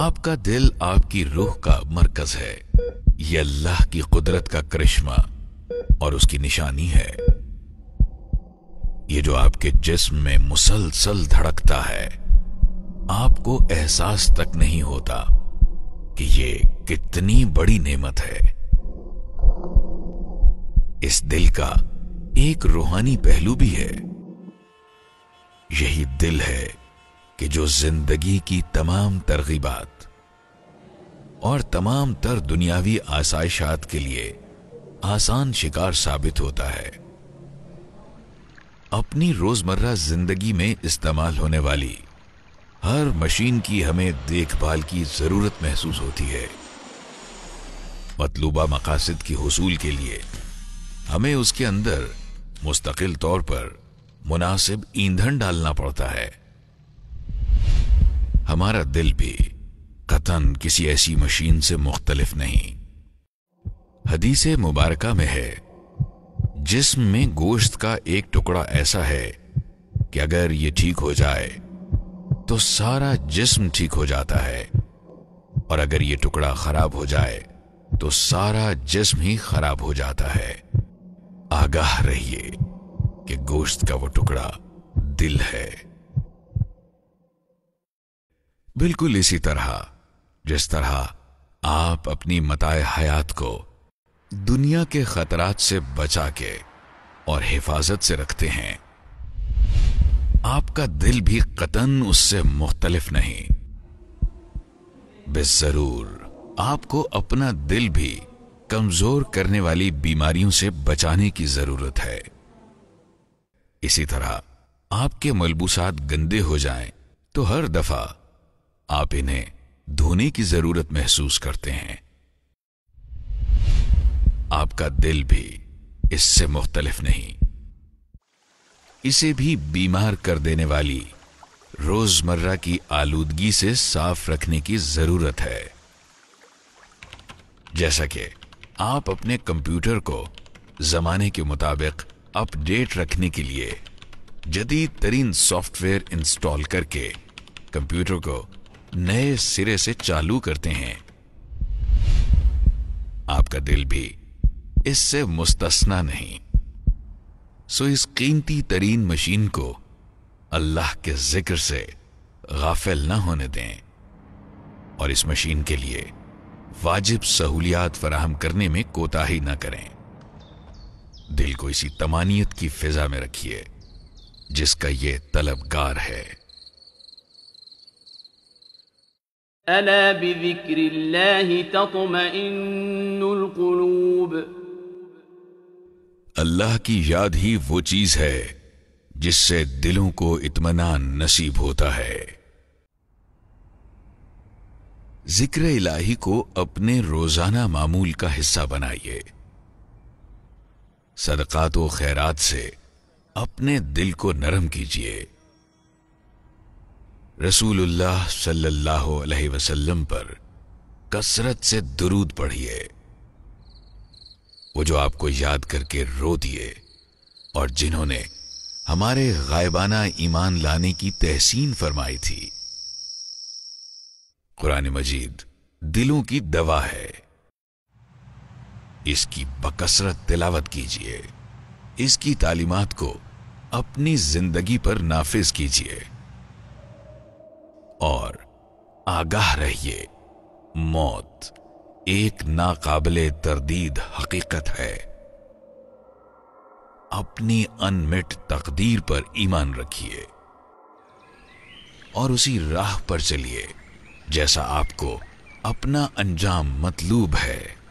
आपका दिल आपकी रूह का मरकज है यह अल्लाह की कुदरत का करिश्मा और उसकी निशानी है ये जो आपके जिस्म में मुसलसल धड़कता है आपको एहसास तक नहीं होता कि ये कितनी बड़ी नेमत है इस दिल का एक रूहानी पहलू भी है यही दिल है कि जो जिंदगी की तमाम तरगीबात और तमाम तर दुनियावी आसाइशात के लिए आसान शिकार साबित होता है अपनी रोजमर्रा जिंदगी में इस्तेमाल होने वाली हर मशीन की हमें देखभाल की जरूरत महसूस होती है मतलूबा मकासद की हसूल के लिए हमें उसके अंदर मुस्तकिल तौर पर मुनासिब ईंधन डालना पड़ता है हमारा दिल भी कतन किसी ऐसी मशीन से मुख्तलिफ नहीं हदीस मुबारका में है जिस्म में गोश्त का एक टुकड़ा ऐसा है कि अगर ये ठीक हो जाए तो सारा जिस्म ठीक हो जाता है और अगर ये टुकड़ा खराब हो जाए तो सारा जिस्म ही खराब हो जाता है आगाह रहिए कि गोश्त का वो टुकड़ा दिल है बिल्कुल इसी तरह जिस तरह आप अपनी मताए हयात को दुनिया के खतरात से बचा के और हिफाजत से रखते हैं आपका दिल भी कतन उससे मुख्तलिफ नहीं जरूर आपको अपना दिल भी कमजोर करने वाली बीमारियों से बचाने की जरूरत है इसी तरह आपके मलबूसात गंदे हो जाएं तो हर दफा आप इन्हें धोने की जरूरत महसूस करते हैं आपका दिल भी इससे मुख्तलिफ नहीं इसे भी बीमार कर देने वाली रोजमर्रा की आलूदगी से साफ रखने की जरूरत है जैसा कि आप अपने कंप्यूटर को जमाने के मुताबिक अपडेट रखने के लिए जदीद तरीन सॉफ्टवेयर इंस्टॉल करके कंप्यूटर को नए सिरे से चालू करते हैं आपका दिल भी इससे मुस्तना नहीं सो इस कीमती तरीन मशीन को अल्लाह के जिक्र से गाफिल ना होने दें और इस मशीन के लिए वाजिब सहूलियात फराहम करने में कोताही ना करें दिल को इसी तमानियत की फिजा में रखिए जिसका ये तलबगार है ألا بذكر الله تطمئن القلوب अल्लाह की याद ही वो चीज है जिससे दिलों को इतमान नसीब होता है जिक्र इलाही को अपने रोजाना मामूल का हिस्सा बनाइए सदकात व खैरात से अपने दिल को नरम कीजिए रसूलुल्लाह सल्लल्लाहु अलैहि वसल्लम पर कसरत से दुरूद पढ़िए वो जो आपको याद करके रो दिए और जिन्होंने हमारे गायबाना ईमान लाने की तहसीन फरमाई थी कुरान मजीद दिलों की दवा है इसकी बकसरत तिलावत कीजिए इसकी तालीमत को अपनी जिंदगी पर नाफिज कीजिए और आगाह रहिए मौत एक नाकाबले तरदीद हकीकत है अपनी अनमिट तकदीर पर ईमान रखिए और उसी राह पर चलिए जैसा आपको अपना अंजाम मतलूब है